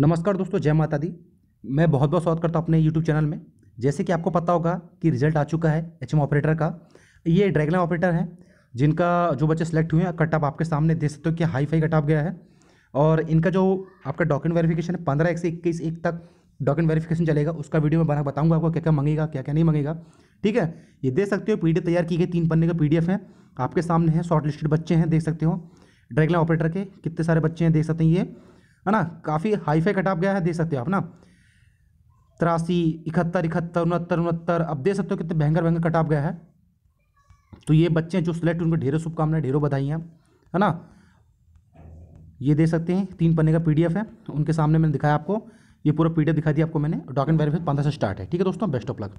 नमस्कार दोस्तों जय माता दी मैं बहुत बहुत स्वागत करता हूँ अपने यूट्यूब चैनल में जैसे कि आपको पता होगा कि रिजल्ट आ चुका है एच ऑपरेटर का ये ड्रैगलाइन ऑपरेटर हैं जिनका जो बच्चे सेलेक्ट हुए हैं कट ऑफ आपके सामने देख सकते हो कि हाई फाई कट ऑफ गया है और इनका जो आपका डॉक्यूमेंट वेरिफिकेशन है पंद्रह एक से इक्कीस एक तक डॉक्यूमेंट वेरीफिकेशन चलेगा उसका वीडियो मैं बना बताऊँगा आपको क्या क्या मंगेगा क्या क्या नहीं मंगेगा ठीक है ये देख सकते हो पी तैयार की गई तीन पन्ने का पी है आपके सामने है शॉर्ट लिस्टेड बच्चे हैं देख सकते हो ड्रैगलाइन ऑपरेटर के कितने सारे बच्चे हैं देख सकते हैं ये है ना काफ़ी हाईफाई कटाप गया है देख सकते हो आप ना तिरासी इकहत्तर इकहत्तर उनहत्तर उनहत्तर अब देख सकते हो कितने भयंकर भयंकर कटाप गया है तो ये बच्चे हैं जो सिलेक्ट उनको ढेरों शुभकामनाएं ढेरों बधाई हैं है ना ये दे सकते हैं तीन पन्ने का पीडीएफ है उनके सामने मैंने दिखाया आपको ये पूरा पीडीएफ दिखा दिया आपको मैंने डॉक्यूमेंट वेरीफाई पंद्रह से स्टार्ट है ठीक है दोस्तों बेस्ट ऑफ लक